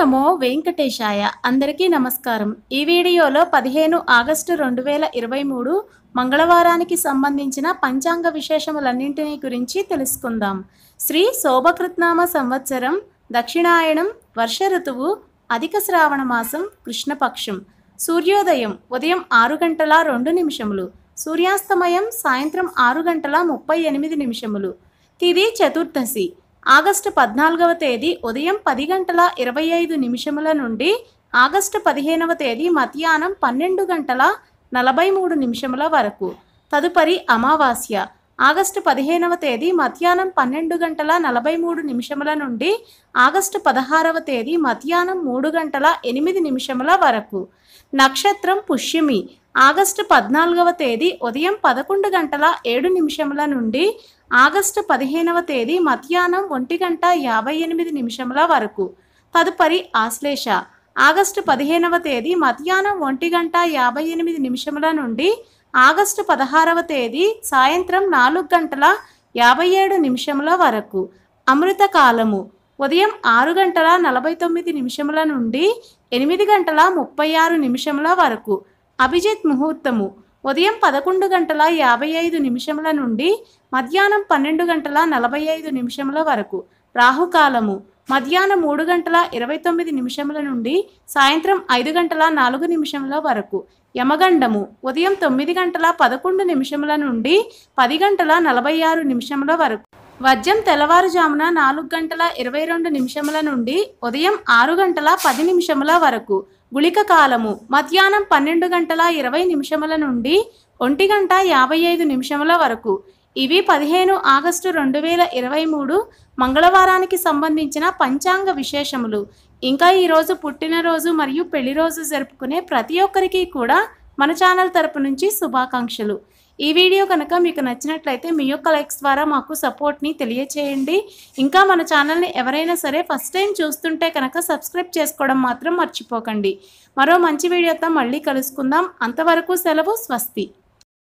నమో వెంకటేశాయ అందరికీ నమస్కారం ఈ వీడియోలో పదిహేను ఆగస్టు రెండు వేల ఇరవై మూడు మంగళవారానికి సంబంధించిన పంచాంగ విశేషములన్నింటినీ గురించి తెలుసుకుందాం శ్రీ శోభకృత్నామ సంవత్సరం దక్షిణాయణం వర్ష ఋతువు అధిక శ్రావణ మాసం కృష్ణపక్షం సూర్యోదయం ఉదయం ఆరు గంటల రెండు నిమిషములు సూర్యాస్తమయం సాయంత్రం ఆరు గంటల ముప్పై ఎనిమిది నిమిషములు తిది చతుర్దశి ఆగస్టు పద్నాలుగవ తేదీ ఉదయం పది గంటల ఇరవై ఐదు నిమిషముల నుండి ఆగస్టు పదిహేనవ తేదీ మధ్యాహ్నం పన్నెండు గంటల నలభై మూడు నిమిషముల వరకు తదుపరి అమావాస్య ఆగస్టు పదిహేనవ తేదీ మధ్యాహ్నం పన్నెండు గంటల నలభై మూడు నిమిషముల నుండి ఆగస్టు పదహారవ తేదీ మధ్యాహ్నం మూడు గంటల ఎనిమిది నిమిషముల వరకు నక్షత్రం పుష్యమి ఆగస్టు పద్నాలుగవ తేదీ ఉదయం పదకొండు గంటల ఏడు నిమిషముల నుండి ఆగస్టు పదిహేనవ తేదీ మధ్యాహ్నం ఒంటి గంట యాభై ఎనిమిది నిమిషముల వరకు తదుపరి ఆశ్లేష ఆగస్టు పదిహేనవ తేదీ మధ్యాహ్నం ఒంటి గంట యాభై ఎనిమిది నిమిషముల నుండి ఆగస్టు పదహారవ తేదీ సాయంత్రం నాలుగు గంటల యాభై ఏడు నిమిషముల వరకు అమృత కాలము ఉదయం ఆరు గంటల నలభై తొమ్మిది నిమిషముల నుండి ఎనిమిది గంటల ముప్పై ఆరు నిమిషముల వరకు అభిజిత్ ముహూర్తము ఉదయం పదకొండు గంటల యాభై ఐదు నిమిషముల నుండి మధ్యాహ్నం పన్నెండు గంటల నలభై ఐదు నిమిషముల వరకు రాహుకాలము మధ్యాహ్నం మూడు గంటల ఇరవై తొమ్మిది నిమిషముల నుండి సాయంత్రం ఐదు గంటల నాలుగు నిమిషముల వరకు యమగండము ఉదయం తొమ్మిది గంటల పదకొండు నిమిషముల నుండి పది గంటల నలభై ఆరు నిమిషముల వరకు వద్యం తెల్లవారుజామున నాలుగు గంటల ఇరవై రెండు నిమిషముల నుండి ఉదయం ఆరు గంటల పది నిమిషముల వరకు గుళిక కాలము మధ్యాహ్నం పన్నెండు గంటల ఇరవై నిమిషముల నుండి ఒంటి గంట యాభై ఐదు నిమిషముల వరకు ఇవి పదిహేను ఆగస్టు రెండు వేల ఇరవై మూడు మంగళవారానికి సంబంధించిన పంచాంగ విశేషములు ఇంకా ఈరోజు పుట్టినరోజు మరియు పెళ్లి రోజు జరుపుకునే ప్రతి ఒక్కరికి కూడా మన ఛానల్ తరపు నుంచి శుభాకాంక్షలు ఈ వీడియో కనుక మీకు నచ్చినట్లయితే మీ యొక్క లైక్స్ ద్వారా మాకు సపోర్ట్ని తెలియచేయండి ఇంకా మన ఛానల్ని ఎవరైనా సరే ఫస్ట్ టైం చూస్తుంటే కనుక సబ్స్క్రైబ్ చేసుకోవడం మాత్రం మర్చిపోకండి మరో మంచి వీడియోతో మళ్ళీ కలుసుకుందాం అంతవరకు సెలవు స్వస్తి